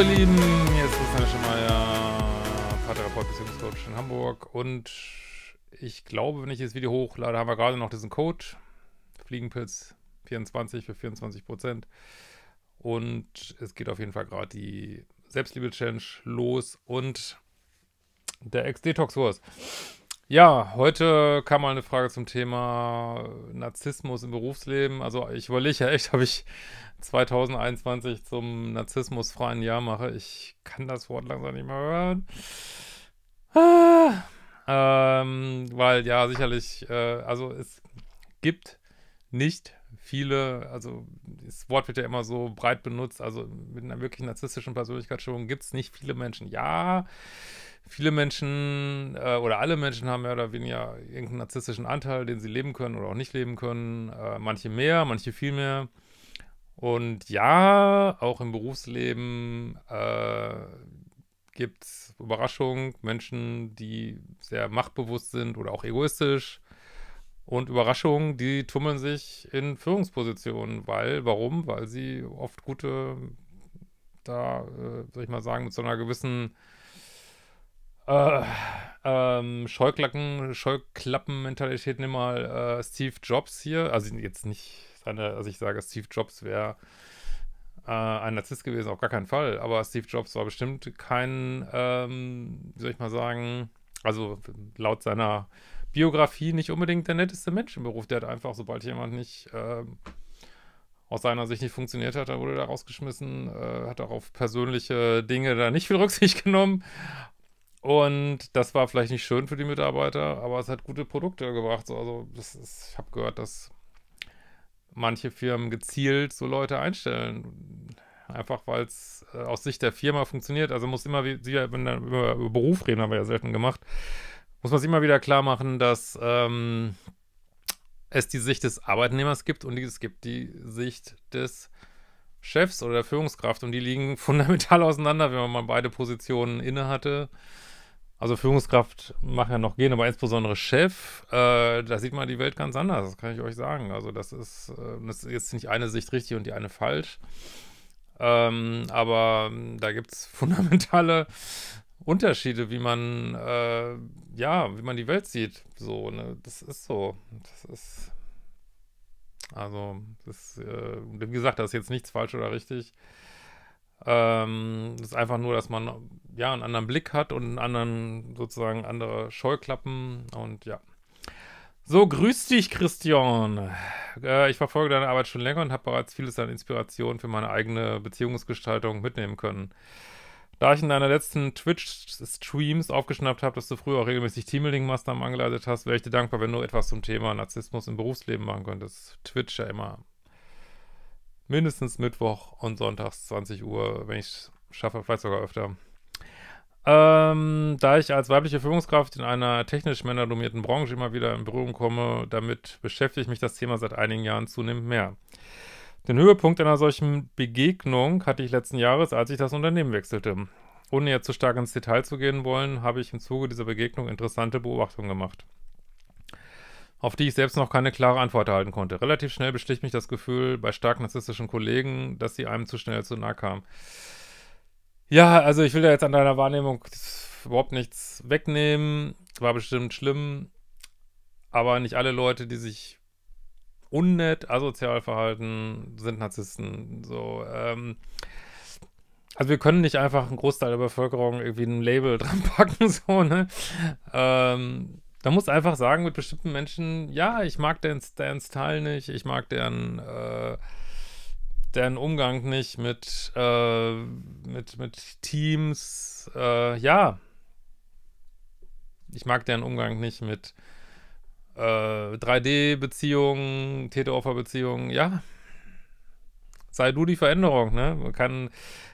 Hallo ihr Lieben, hier ist Christian Schemeier, Paartherapeut Beziehungscoach in Hamburg und ich glaube, wenn ich das Video hochlade, haben wir gerade noch diesen Code, Fliegenpilz 24 für 24 und es geht auf jeden Fall gerade die Selbstliebe-Challenge los und der Ex-Detox-Kurs. Ja, heute kam mal eine Frage zum Thema Narzissmus im Berufsleben. Also ich überlege ja echt, ob ich 2021 zum narzissmusfreien Jahr mache. Ich kann das Wort langsam nicht mehr hören. Ah, ähm, weil ja, sicherlich, äh, also es gibt nicht viele, also das Wort wird ja immer so breit benutzt, also mit einer wirklich narzisstischen Persönlichkeitsstörung gibt es nicht viele Menschen. Ja, viele Menschen äh, oder alle Menschen haben mehr oder weniger irgendeinen narzisstischen Anteil, den sie leben können oder auch nicht leben können. Äh, manche mehr, manche viel mehr. Und ja, auch im Berufsleben äh, gibt es Überraschung, Menschen, die sehr machtbewusst sind oder auch egoistisch. Und Überraschungen, die tummeln sich in Führungspositionen, weil, warum? Weil sie oft gute, da, äh, soll ich mal sagen, mit so einer gewissen äh, ähm, Scheuklappen, Scheuklappen-Mentalität, nimm mal äh, Steve Jobs hier. Also jetzt nicht seine, also ich sage, Steve Jobs wäre äh, ein Narzisst gewesen, auf gar keinen Fall. Aber Steve Jobs war bestimmt kein, ähm, wie soll ich mal sagen, also laut seiner Biografie nicht unbedingt der netteste Mensch im Beruf. Der hat einfach, sobald jemand nicht äh, aus seiner Sicht nicht funktioniert hat, dann wurde er rausgeschmissen, äh, hat auch auf persönliche Dinge da nicht viel Rücksicht genommen, und das war vielleicht nicht schön für die Mitarbeiter, aber es hat gute Produkte gebracht. Also ist, ich habe gehört, dass manche Firmen gezielt so Leute einstellen. Einfach weil es äh, aus Sicht der Firma funktioniert. Also muss immer wieder, wenn wir über Beruf reden, haben wir ja selten gemacht, muss man sich immer wieder klar machen, dass ähm, es die Sicht des Arbeitnehmers gibt und es gibt die Sicht des Chefs oder der Führungskraft und die liegen fundamental auseinander, wenn man mal beide Positionen inne hatte. Also Führungskraft mag ja noch gehen, aber insbesondere Chef, äh, da sieht man die Welt ganz anders, das kann ich euch sagen. Also das ist, äh, das ist jetzt nicht eine Sicht richtig und die eine falsch. Ähm, aber ähm, da gibt es fundamentale Unterschiede, wie man, äh, ja, wie man die Welt sieht. So, ne? Das ist so. Das ist, also, das, äh, wie gesagt, das ist jetzt nichts falsch oder richtig. Ähm, das ist einfach nur, dass man ja einen anderen Blick hat und einen anderen, sozusagen andere Scheuklappen und ja. So, grüß dich, Christian. Äh, ich verfolge deine Arbeit schon länger und habe bereits vieles an Inspiration für meine eigene Beziehungsgestaltung mitnehmen können. Da ich in deiner letzten Twitch-Streams aufgeschnappt habe, dass du früher auch regelmäßig Teambuilding-Maßnahmen angeleitet hast, wäre ich dir dankbar, wenn du etwas zum Thema Narzissmus im Berufsleben machen könntest. Twitch ja immer mindestens Mittwoch und Sonntags 20 Uhr, wenn ich es schaffe, vielleicht sogar öfter. Ähm, da ich als weibliche Führungskraft in einer technisch männerdominierten Branche immer wieder in Berührung komme, damit beschäftige ich mich das Thema seit einigen Jahren zunehmend mehr. Den Höhepunkt einer solchen Begegnung hatte ich letzten Jahres, als ich das Unternehmen wechselte. Ohne jetzt zu stark ins Detail zu gehen wollen, habe ich im Zuge dieser Begegnung interessante Beobachtungen gemacht auf die ich selbst noch keine klare Antwort erhalten konnte. Relativ schnell besticht mich das Gefühl bei stark narzisstischen Kollegen, dass sie einem zu schnell zu nahe kamen. Ja, also ich will da jetzt an deiner Wahrnehmung überhaupt nichts wegnehmen. War bestimmt schlimm. Aber nicht alle Leute, die sich unnett, asozial verhalten, sind Narzissten. So, ähm, also wir können nicht einfach einen Großteil der Bevölkerung irgendwie ein Label dran packen, so, ne? Ähm, da muss einfach sagen mit bestimmten Menschen, ja, ich mag deren, deren Style nicht, ich mag deren, äh, deren Umgang nicht mit, äh, mit, mit Teams, äh, ja. Ich mag deren Umgang nicht mit 3D-Beziehungen, äh, Täter-Opfer-Beziehungen, ja. Sei du die Veränderung, ne? Man kann,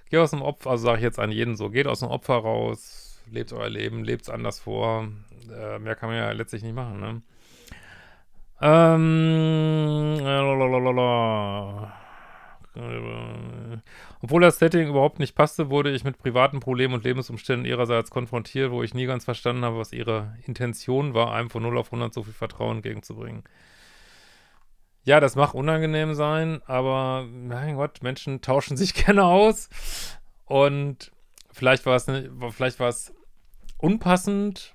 geh aus dem Opfer, also sage ich jetzt an jeden so, geht aus dem Opfer raus, lebt euer Leben, lebt es anders vor. Äh, mehr kann man ja letztlich nicht machen, ne? Ähm, äh, lalalala. Obwohl das Setting überhaupt nicht passte, wurde ich mit privaten Problemen und Lebensumständen ihrerseits konfrontiert, wo ich nie ganz verstanden habe, was ihre Intention war, einem von 0 auf 100 so viel Vertrauen entgegenzubringen. Ja, das mag unangenehm sein, aber mein Gott, Menschen tauschen sich gerne aus. Und Vielleicht war es, vielleicht war es unpassend,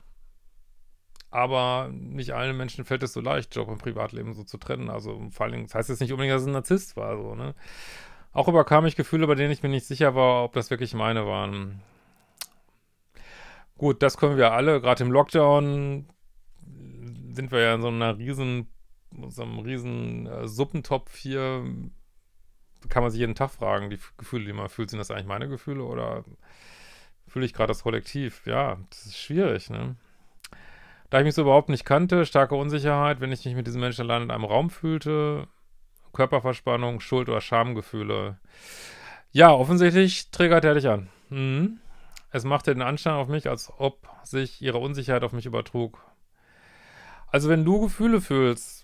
aber nicht allen Menschen fällt es so leicht, Job und Privatleben so zu trennen. Also vor allen Dingen, das heißt jetzt nicht unbedingt, dass es ein Narzisst war, so, ne? Auch überkam ich Gefühle, bei denen ich mir nicht sicher war, ob das wirklich meine waren. Gut, das können wir alle. Gerade im Lockdown sind wir ja in so einer riesen, so einem riesen äh, Suppentopf hier kann man sich jeden Tag fragen, die Gefühle, die man fühlt, sind das eigentlich meine Gefühle oder fühle ich gerade das Kollektiv? Ja, das ist schwierig, ne? Da ich mich so überhaupt nicht kannte, starke Unsicherheit, wenn ich mich mit diesem Menschen allein in einem Raum fühlte, Körperverspannung, Schuld- oder Schamgefühle. Ja, offensichtlich triggert er dich an. Mhm. Es machte den Anschein auf mich, als ob sich ihre Unsicherheit auf mich übertrug. Also wenn du Gefühle fühlst,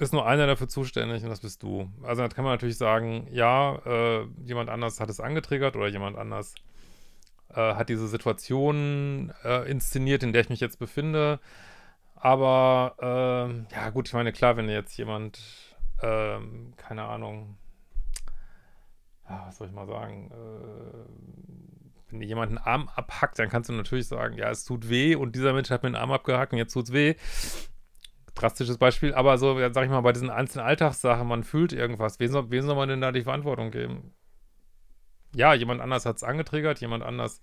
ist nur einer dafür zuständig und das bist du. Also dann kann man natürlich sagen, ja, äh, jemand anders hat es angetriggert oder jemand anders äh, hat diese Situation äh, inszeniert, in der ich mich jetzt befinde. Aber ähm, ja gut, ich meine, klar, wenn jetzt jemand, ähm, keine Ahnung, ja, was soll ich mal sagen, äh, wenn dir jemand einen Arm abhackt, dann kannst du natürlich sagen, ja, es tut weh und dieser Mensch hat mir einen Arm abgehackt und jetzt tut es weh drastisches Beispiel, aber so, sag ich mal, bei diesen einzelnen Alltagssachen, man fühlt irgendwas. Wen soll, wen soll man denn da die Verantwortung geben? Ja, jemand anders hat es angetriggert, jemand anders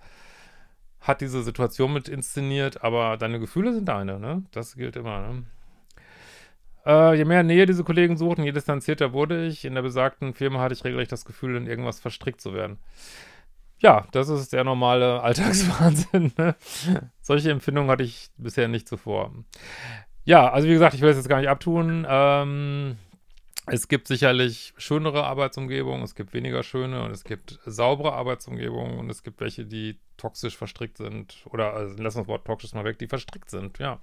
hat diese Situation mit inszeniert, aber deine Gefühle sind deine, ne? Das gilt immer, ne? Äh, je mehr Nähe diese Kollegen suchten, je distanzierter wurde ich. In der besagten Firma hatte ich regelrecht das Gefühl, in irgendwas verstrickt zu werden. Ja, das ist der normale Alltagswahnsinn. Ne? Solche Empfindungen hatte ich bisher nicht zuvor. Ja, also wie gesagt, ich will es jetzt gar nicht abtun. Ähm, es gibt sicherlich schönere Arbeitsumgebungen, es gibt weniger schöne und es gibt saubere Arbeitsumgebungen und es gibt welche, die toxisch verstrickt sind. Oder also lassen wir das Wort toxisch mal weg, die verstrickt sind, ja.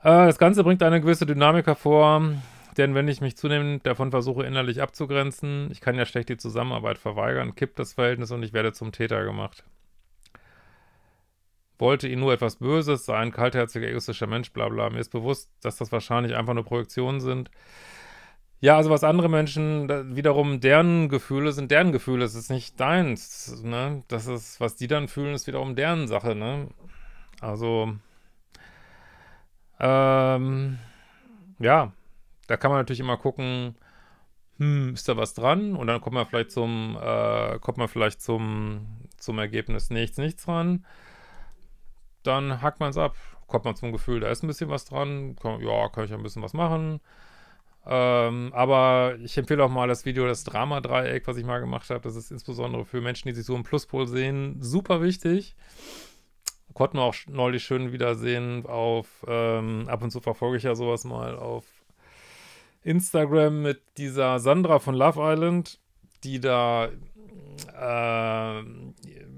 Äh, das Ganze bringt eine gewisse Dynamik hervor, denn wenn ich mich zunehmend davon versuche, innerlich abzugrenzen, ich kann ja schlecht die Zusammenarbeit verweigern, kippt das Verhältnis und ich werde zum Täter gemacht wollte ihn nur etwas Böses, sein, kaltherziger, egoistischer Mensch, bla bla. Mir ist bewusst, dass das wahrscheinlich einfach nur Projektionen sind. Ja, also was andere Menschen, wiederum deren Gefühle sind deren Gefühle, es ist nicht deins, ne? Das ist, was die dann fühlen, ist wiederum deren Sache, ne? Also, ähm, ja, da kann man natürlich immer gucken, hm, ist da was dran? Und dann kommt man vielleicht zum, äh, kommt man vielleicht zum, zum Ergebnis nichts, nichts dran dann hackt man es ab. Kommt man zum Gefühl, da ist ein bisschen was dran. Kann, ja, kann ich ein bisschen was machen. Ähm, aber ich empfehle auch mal das Video, das Drama-Dreieck, was ich mal gemacht habe. Das ist insbesondere für Menschen, die sich so im Pluspol sehen, super wichtig. Konnten wir auch neulich schön wiedersehen auf, ähm, ab und zu verfolge ich ja sowas mal auf Instagram mit dieser Sandra von Love Island, die da äh,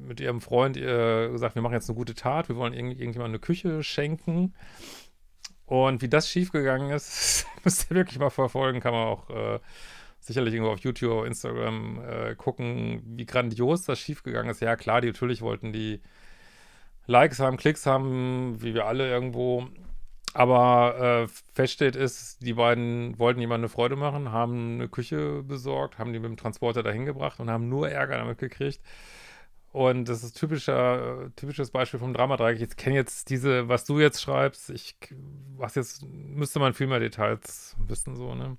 mit ihrem Freund ihr äh, gesagt, wir machen jetzt eine gute Tat, wir wollen irgend, irgendjemandem eine Küche schenken. Und wie das schiefgegangen ist, müsst ihr wirklich mal verfolgen, kann man auch äh, sicherlich irgendwo auf YouTube, Instagram äh, gucken, wie grandios das schiefgegangen ist. Ja, klar, die, natürlich wollten die Likes haben, Klicks haben, wie wir alle irgendwo. Aber äh, feststeht ist, die beiden wollten jemandem eine Freude machen, haben eine Küche besorgt, haben die mit dem Transporter dahin gebracht und haben nur Ärger damit gekriegt, und das ist typischer, typisches Beispiel vom Dramadreieck. Ich kenne jetzt diese, was du jetzt schreibst. Ich, was jetzt, müsste man viel mehr Details wissen, so, ne?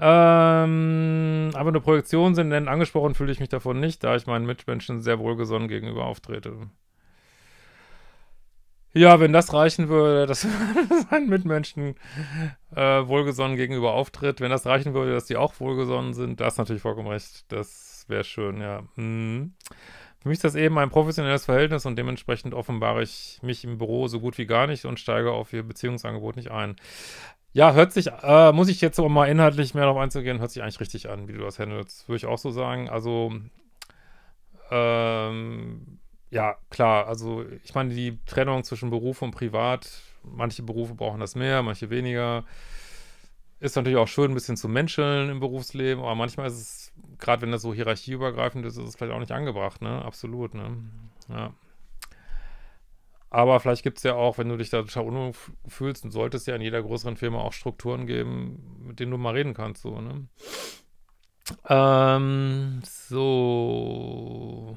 Ähm, aber eine Projektion sind denn angesprochen fühle ich mich davon nicht, da ich meinen Mitmenschen sehr wohlgesonnen gegenüber auftrete. Ja, wenn das reichen würde, dass seinen Mitmenschen äh, wohlgesonnen gegenüber auftritt, wenn das reichen würde, dass die auch wohlgesonnen sind, das natürlich vollkommen recht. Das wäre schön, ja. Mhm. Für mich ist das eben ein professionelles Verhältnis und dementsprechend offenbare ich mich im Büro so gut wie gar nicht und steige auf ihr Beziehungsangebot nicht ein. Ja, hört sich, äh, muss ich jetzt, um mal inhaltlich mehr darauf einzugehen, hört sich eigentlich richtig an, wie du das handelst. Würde ich auch so sagen. Also, ähm, ja, klar, also ich meine, die Trennung zwischen Beruf und Privat, manche Berufe brauchen das mehr, manche weniger. Ist natürlich auch schön, ein bisschen zu menscheln im Berufsleben, aber manchmal ist es, gerade wenn das so hierarchieübergreifend ist, ist es vielleicht auch nicht angebracht, ne? Absolut, ne? Ja. Aber vielleicht gibt es ja auch, wenn du dich da total unwohl fühlst, und sollte es ja in jeder größeren Firma auch Strukturen geben, mit denen du mal reden kannst, so, ne? Ähm, so.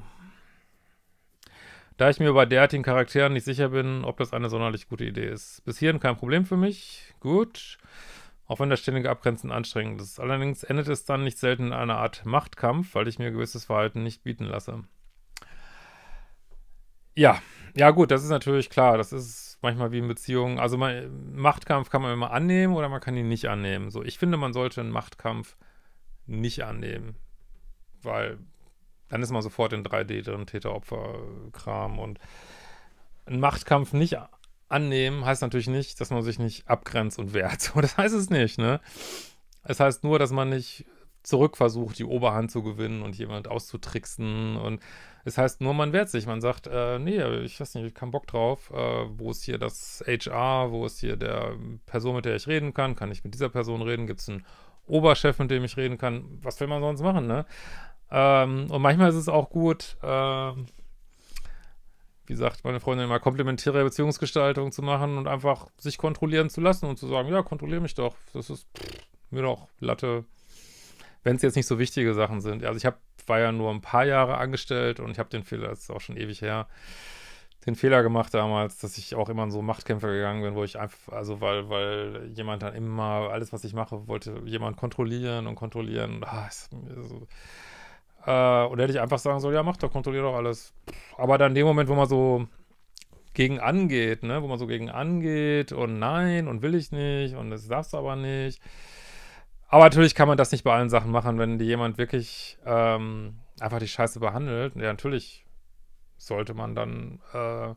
Da ich mir bei derartigen Charakteren nicht sicher bin, ob das eine sonderlich gute Idee ist. Bis hierhin kein Problem für mich. Gut. Auch wenn das ständige Abgrenzen anstrengend ist. Allerdings endet es dann nicht selten in einer Art Machtkampf, weil ich mir gewisses Verhalten nicht bieten lasse. Ja, ja gut, das ist natürlich klar. Das ist manchmal wie in Beziehungen. Also man, Machtkampf kann man immer annehmen oder man kann ihn nicht annehmen. So, ich finde, man sollte einen Machtkampf nicht annehmen, weil dann ist man sofort in 3D drin, Täter-Opfer-Kram und einen Machtkampf nicht annehmen heißt natürlich nicht, dass man sich nicht abgrenzt und wehrt. Das heißt es nicht, ne? Es heißt nur, dass man nicht zurück versucht, die Oberhand zu gewinnen und jemand auszutricksen. Und es heißt nur, man wehrt sich. Man sagt, äh, nee, ich weiß nicht, ich keinen Bock drauf. Äh, wo ist hier das HR? Wo ist hier der Person, mit der ich reden kann? Kann ich mit dieser Person reden? Gibt es einen Oberchef, mit dem ich reden kann? Was will man sonst machen, ne? Ähm, und manchmal ist es auch gut, ähm, wie sagt meine Freundin immer, komplementäre Beziehungsgestaltung zu machen und einfach sich kontrollieren zu lassen und zu sagen, ja, kontrolliere mich doch. Das ist pff, mir doch Latte. Wenn es jetzt nicht so wichtige Sachen sind. Also ich hab, war ja nur ein paar Jahre angestellt und ich habe den Fehler, das ist auch schon ewig her, den Fehler gemacht damals, dass ich auch immer in so Machtkämpfe gegangen bin, wo ich einfach, also weil, weil jemand dann immer, alles, was ich mache, wollte jemand kontrollieren und kontrollieren. Ah, ist, mir so, äh, und hätte ich einfach sagen sollen, ja, mach doch, kontrolliere doch alles. Aber dann in dem Moment, wo man so gegen angeht, ne, wo man so gegen angeht und nein und will ich nicht und das darfst du aber nicht. Aber natürlich kann man das nicht bei allen Sachen machen, wenn die jemand wirklich ähm, einfach die Scheiße behandelt. Ja, natürlich sollte man dann äh,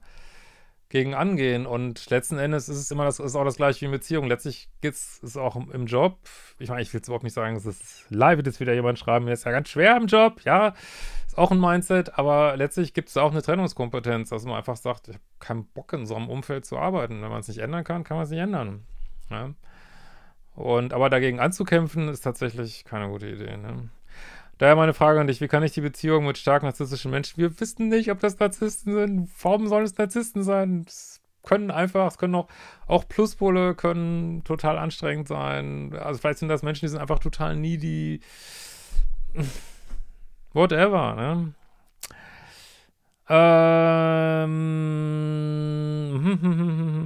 gegen angehen. Und letzten Endes ist es immer das, ist auch das gleiche wie in Beziehungen. Letztlich geht es auch im Job. Ich meine, ich will jetzt überhaupt nicht sagen, es ist live, wird jetzt wieder jemand schreiben, mir ist ja ganz schwer im Job, ja. Ist auch ein Mindset, aber letztlich gibt es auch eine Trennungskompetenz, dass man einfach sagt, ich habe keinen Bock in so einem Umfeld zu arbeiten. Wenn man es nicht ändern kann, kann man es nicht ändern. Ja? Und aber dagegen anzukämpfen, ist tatsächlich keine gute Idee. Ne? Daher meine Frage an dich, wie kann ich die Beziehung mit stark narzisstischen Menschen, wir wissen nicht, ob das Narzissten sind, warum sollen es Narzissten sein? Es können einfach, es können auch, auch Pluspole können total anstrengend sein. Also vielleicht sind das Menschen, die sind einfach total needy. Whatever, ne? Ähm. Mhm, mhm, mhm,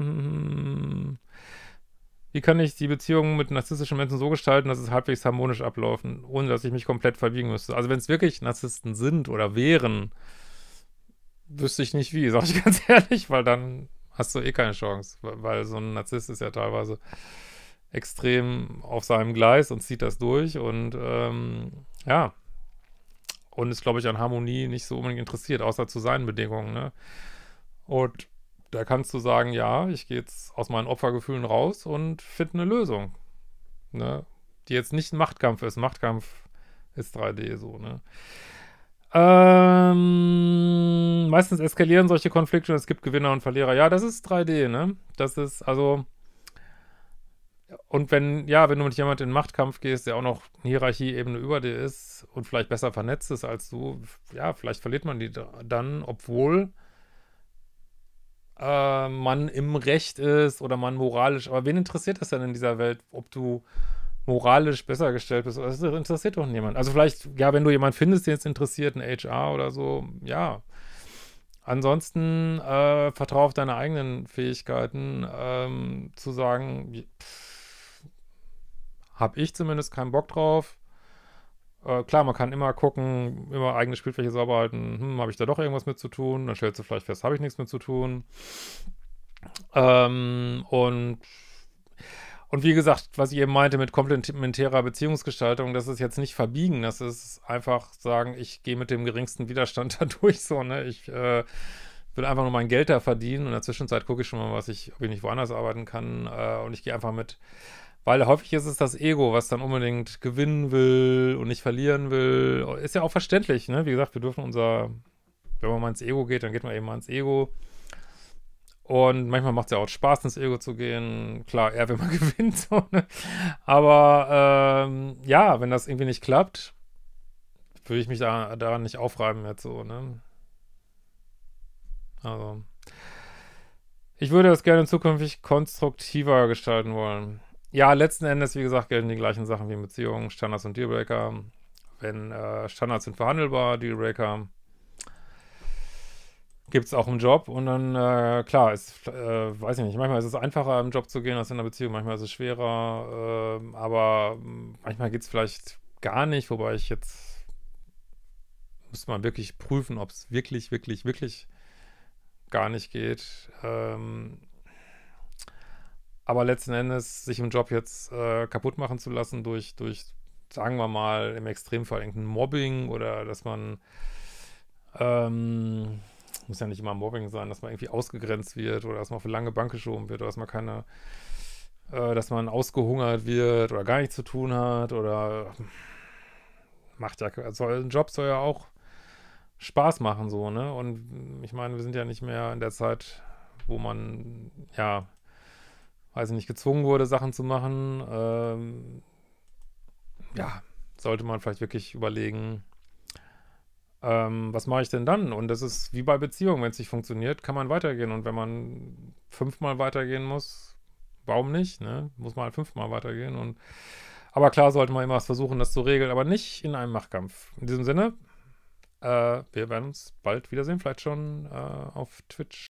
wie kann ich die Beziehungen mit narzisstischen Menschen so gestalten, dass es halbwegs harmonisch ablaufen, ohne dass ich mich komplett verbiegen müsste? Also wenn es wirklich Narzissten sind oder wären, wüsste ich nicht wie, sag ich ganz ehrlich, weil dann hast du eh keine Chance, weil so ein Narzisst ist ja teilweise extrem auf seinem Gleis und zieht das durch und ähm, ja und ist glaube ich an Harmonie nicht so unbedingt interessiert, außer zu seinen Bedingungen. Ne? Und da kannst du sagen, ja, ich gehe jetzt aus meinen Opfergefühlen raus und finde eine Lösung. Ne? Die jetzt nicht ein Machtkampf ist. Machtkampf ist 3D so, ne? Ähm, meistens eskalieren solche Konflikte und es gibt Gewinner und Verlierer. Ja, das ist 3D, ne? Das ist, also. Und wenn, ja, wenn du mit jemandem in den Machtkampf gehst, der auch noch eine Hierarchieebene über dir ist und vielleicht besser vernetzt ist als du, ja, vielleicht verliert man die dann, obwohl äh, man im Recht ist oder man moralisch. Aber wen interessiert das denn in dieser Welt, ob du moralisch besser gestellt bist? Das interessiert doch niemand. Also vielleicht, ja, wenn du jemanden findest, den es interessiert, ein HR oder so, ja. Ansonsten äh, vertraue auf deine eigenen Fähigkeiten, ähm, zu sagen, habe ich zumindest keinen Bock drauf. Äh, klar, man kann immer gucken, immer eigene Spielfläche sauber halten. Hm, habe ich da doch irgendwas mit zu tun? Dann stellst du vielleicht fest, habe ich nichts mit zu tun. Ähm, und und wie gesagt, was ich eben meinte mit komplementärer Beziehungsgestaltung, das ist jetzt nicht verbiegen, das ist einfach sagen, ich gehe mit dem geringsten Widerstand da durch, so, ne? Ich äh, will einfach nur mein Geld da verdienen und in der Zwischenzeit gucke ich schon mal, was ich, ob ich nicht woanders arbeiten kann äh, und ich gehe einfach mit weil häufig ist es das Ego, was dann unbedingt gewinnen will und nicht verlieren will. Ist ja auch verständlich, ne? Wie gesagt, wir dürfen unser, wenn man mal ins Ego geht, dann geht man eben mal ins Ego. Und manchmal macht es ja auch Spaß, ins Ego zu gehen. Klar, eher wenn man gewinnt. So, ne? Aber ähm, ja, wenn das irgendwie nicht klappt, würde ich mich da, daran nicht aufreiben jetzt so, ne? Also. Ich würde das gerne zukünftig konstruktiver gestalten wollen ja, letzten Endes, wie gesagt, gelten die gleichen Sachen wie in Beziehungen, Standards und Dealbreaker. Wenn äh, Standards sind verhandelbar, Dealbreaker gibt es auch im Job. Und dann, äh, klar, ist, äh, weiß ich nicht, manchmal ist es einfacher, im Job zu gehen als in einer Beziehung, manchmal ist es schwerer, ähm, aber hm, manchmal geht es vielleicht gar nicht, wobei ich jetzt müsste man wirklich prüfen, ob es wirklich, wirklich, wirklich gar nicht geht. Ähm, aber letzten Endes sich im Job jetzt äh, kaputt machen zu lassen durch, durch, sagen wir mal, im Extremfall irgendein Mobbing oder dass man, ähm, muss ja nicht immer Mobbing sein, dass man irgendwie ausgegrenzt wird oder dass man auf eine lange Bank geschoben wird oder dass man keine, äh, dass man ausgehungert wird oder gar nichts zu tun hat oder macht ja, also ein Job soll ja auch Spaß machen, so, ne? Und ich meine, wir sind ja nicht mehr in der Zeit, wo man ja weiß nicht, gezwungen wurde, Sachen zu machen, ähm, ja, sollte man vielleicht wirklich überlegen, ähm, was mache ich denn dann? Und das ist wie bei Beziehungen, wenn es nicht funktioniert, kann man weitergehen. Und wenn man fünfmal weitergehen muss, warum nicht? Ne? Muss man halt fünfmal weitergehen. Und aber klar sollte man immer versuchen, das zu regeln, aber nicht in einem Machtkampf. In diesem Sinne, äh, wir werden uns bald wiedersehen, vielleicht schon äh, auf Twitch.